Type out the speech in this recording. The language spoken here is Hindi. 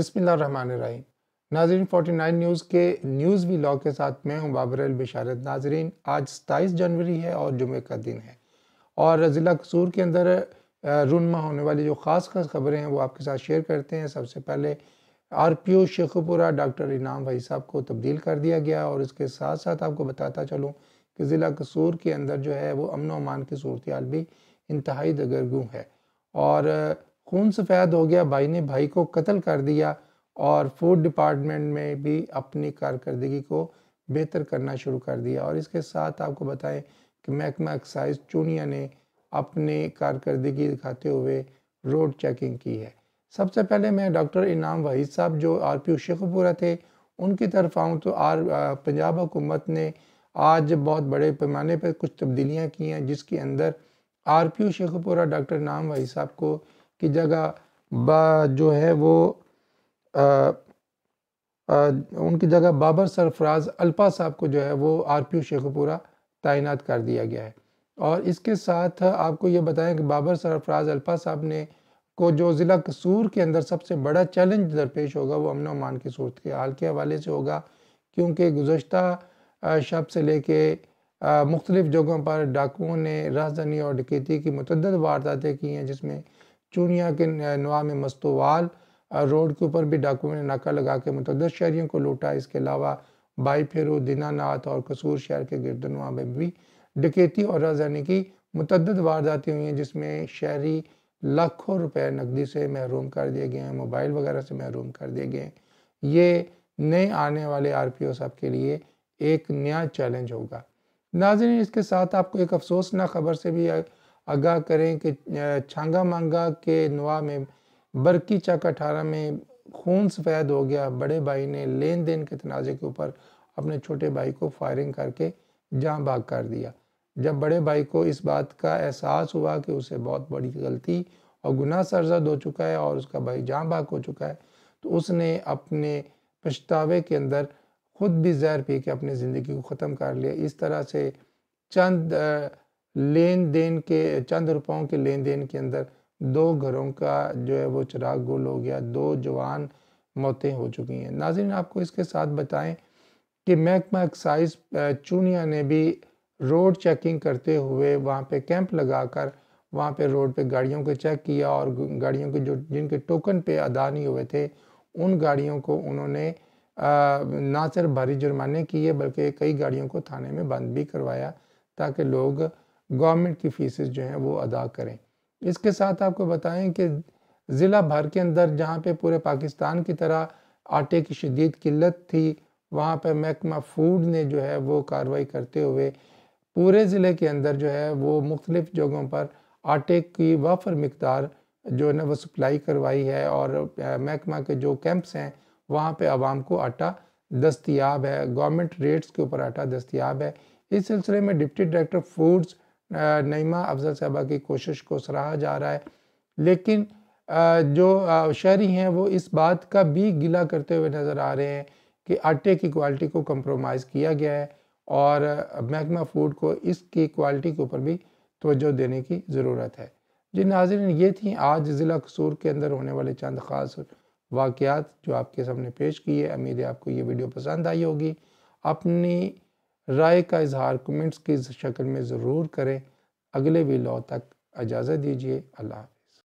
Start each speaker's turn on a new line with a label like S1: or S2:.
S1: बिसमीम नाजरीन 49 न्यूज़ के न्यूज़ वी लॉ के साथ मैं हूं बाबर बिशारत नाजरीन आज सताईस जनवरी है और जुमे का दिन है और ज़िला कसूर के अंदर रुनमा होने वाली जो ख़ास खास खबरें हैं वो आपके साथ शेयर करते हैं सबसे पहले R P O Sheikhpura doctor Inam भाई साहब को तब्दील कर दिया गया और इसके साथ साथ आपको बताता चलूँ कि ज़िला कसूर के अंदर जो है वो अमन अमान की सूरत भी इंतहाई दगरगू है और खून सफ़ेद हो गया भाई ने भाई को कत्ल कर दिया और फूड डिपार्टमेंट में भी अपनी कारकर्दगी को बेहतर करना शुरू कर दिया और इसके साथ आपको बताएं कि महकमा एक्साइज चूनिया ने अपने कारकर्दगी दिखाते हुए रोड चेकिंग की है सबसे पहले मैं डॉक्टर इनाम वहीद साहब जो आर पी ओ शेखपुरा थे उनकी तरफ आऊँ तो आर पंजाब हुकूमत ने आज बहुत बड़े पैमाने पर कुछ तब्दीलियाँ की हैं जिसके अंदर R P O Sheikhpura doctor Inam वही साहब को की जगह बा जो है वो आ, आ, उनकी जगह बाबर सरफराज अल्पा साहब को जो है वो आर पी ओ शेखपुरा तैनात कर दिया गया है और इसके साथ आपको ये बताएं कि बाबर सरफराज अल्पा साहब ने को जो ज़िला कसूर के अंदर सबसे बड़ा चैलेंज दरपेश होगा वो अमन अमान की सूरत के हाल के हवाले से होगा क्योंकि गुज्त शब से लेके मुख्तलिफ़ जगहों पर डाकुओं ने राजधानी और डकैती की मतदद वारदातें की हैं जिसमें चूनिया के नवा में मस्तोवाल रोड के ऊपर भी डाकुओं ने नाका लगा के मुतद शहरीों को लूटा इसके अलावा बाई फेरू दीनानाथ और कसूर शहर के गिरदनुआ में भी डकेती और राजधानी की मुतद वारदातें हुई हैं जिसमें शहरी लाखों रुपए नकदी से महरूम कर दिए गए हैं मोबाइल वगैरह से महरूम कर दिए गए हैं ये नए आने वाले आर पी ओ साहब के लिए एक नया चैलेंज होगा नाजरीन इसके साथ आपको एक अफसोसनाक खबर से भी आगाह करें कि छांगा मांगा के नवा में बरकी चक अठारह में खून सफ़ेद हो गया बड़े भाई ने लेन देन के तनाज़े के ऊपर अपने छोटे भाई को फायरिंग करके जहाँ भाग कर दिया जब बड़े भाई को इस बात का एहसास हुआ कि उसे बहुत बड़ी गलती और गुनाह सरजद हो चुका है और उसका भाई जहाँ भाग हो चुका है तो उसने अपने पछतावे के अंदर खुद भी जहर पी के अपनी ज़िंदगी को ख़त्म कर लिया इस तरह से चंद लेन देन के चंद रुपयों के लेन देन के अंदर दो घरों का जो है वो चिराग गुल हो गया दो जवान मौतें हो चुकी हैं नाजिन आपको इसके साथ बताएं कि महकमा एक्साइज चूनिया ने भी रोड चेकिंग करते हुए वहाँ पे कैंप लगाकर वहाँ पे रोड पे गाड़ियों को चेक किया और गाड़ियों के जो जिनके टोकन पे अदा नहीं हुए थे उन गाड़ियों को उन्होंने ना सिर्फ भारी जुर्माने किए बल्कि कई गाड़ियों को थाने में बंद भी करवाया ताकि लोग गवर्नमेंट की फीसेस जो हैं वो अदा करें इसके साथ आपको बताएं कि ज़िला भर के अंदर जहाँ पे पूरे पाकिस्तान की तरह आटे की शदीद किल्लत थी वहाँ पर महकमा फूड ने जो है वो कार्रवाई करते हुए पूरे ज़िले के अंदर जो है वो मुख्तलिफ़ जगहों पर आटे की वाफर मकदार जो है ना वो सप्लाई करवाई है और महकमा के जो कैंप्स हैं वहाँ पर आवाम को आटा दस्तियाब है गवर्नमेंट रेट्स के ऊपर आटा दस्तियाब है इस सिलसिले में deputy director foods Naima Afzal साहबा की कोशिश को सराहा जा रहा है लेकिन जो शहरी हैं वो इस बात का भी गिला करते हुए नज़र आ रहे हैं कि आटे की क्वालिटी को कम्प्रोमाइज़ किया गया है और महकमा फूड को इसकी क्वालिटी के ऊपर भी तोज्जो देने की ज़रूरत है जी नाजरन ये थी आज ज़िला कसूर के अंदर होने वाले चंद ख़ास वाक़ात जो आपके सामने पेश किए उम्मीद है आपको ये वीडियो पसंद आई होगी अपनी राय का इजहार कमेंट्स की शक्ल में ज़रूर करें अगले लॉ तक इजाज़त दीजिए अल्लाह